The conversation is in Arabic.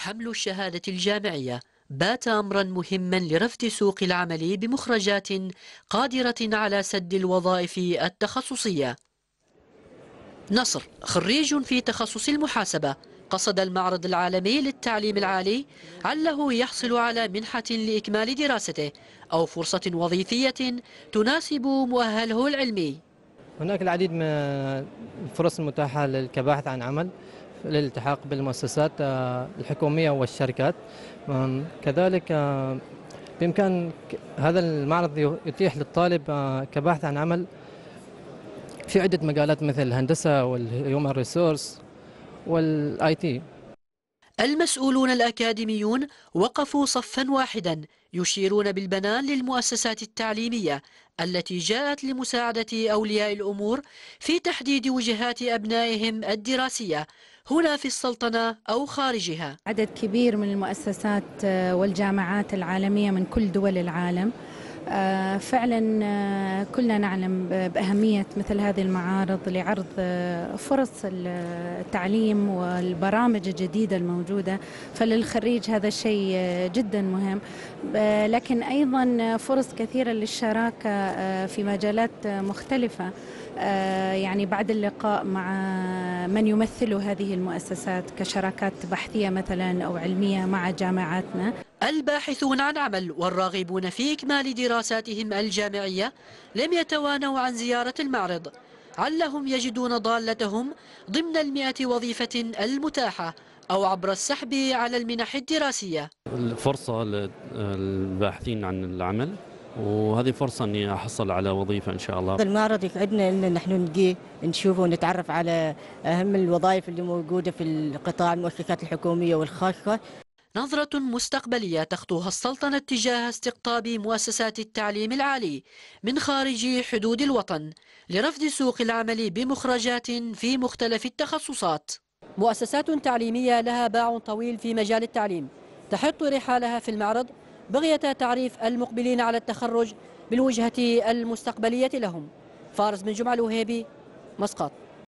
حمل الشهادة الجامعية بات أمرا مهما لرفد سوق العمل بمخرجات قادرة على سد الوظائف التخصصية نصر خريج في تخصص المحاسبة قصد المعرض العالمي للتعليم العالي عله يحصل على منحة لإكمال دراسته أو فرصة وظيفية تناسب مؤهله العلمي هناك العديد من الفرص المتاحة للكباحث عن عمل للالتحاق بالمؤسسات آه، الحكومية والشركات كذلك آه، بإمكان هذا المعرض يتيح للطالب آه، كبحث عن عمل في عدة مجالات مثل الهندسة والهيومن ريسورس والاي تي المسؤولون الأكاديميون وقفوا صفا واحدا يشيرون بالبنان للمؤسسات التعليمية التي جاءت لمساعدة أولياء الأمور في تحديد وجهات أبنائهم الدراسية هنا في السلطنة أو خارجها عدد كبير من المؤسسات آه، والجامعات العالمية من كل دول العالم آه، فعلا آه، كلنا نعلم بأهمية مثل هذه المعارض لعرض آه، فرص التعليم والبرامج الجديدة الموجودة فللخريج هذا الشيء جدا مهم لكن أيضا فرص كثيرة للشراكة في مجالات مختلفة يعني بعد اللقاء مع من يمثل هذه المؤسسات كشراكات بحثية مثلا أو علمية مع جامعاتنا الباحثون عن عمل والراغبون في إكمال دراساتهم الجامعية لم يتوانوا عن زيارة المعرض علهم يجدون ضالتهم ضمن المئة وظيفة المتاحة أو عبر السحب على المنح الدراسية الفرصة للباحثين عن العمل وهذه فرصة أني أحصل على وظيفة إن شاء الله المعرض يقعدنا أن نحن نجي نشوفه ونتعرف على أهم الوظائف اللي موجودة في القطاع المؤسسات الحكومية والخاصة نظرة مستقبلية تخطوها السلطنة تجاه استقطاب مؤسسات التعليم العالي من خارج حدود الوطن لرفض سوق العمل بمخرجات في مختلف التخصصات مؤسسات تعليمية لها باع طويل في مجال التعليم تحط رحالها في المعرض بغية تعريف المقبلين على التخرج بالوجهة المستقبلية لهم فارس بن جمعة الوهيبي مسقط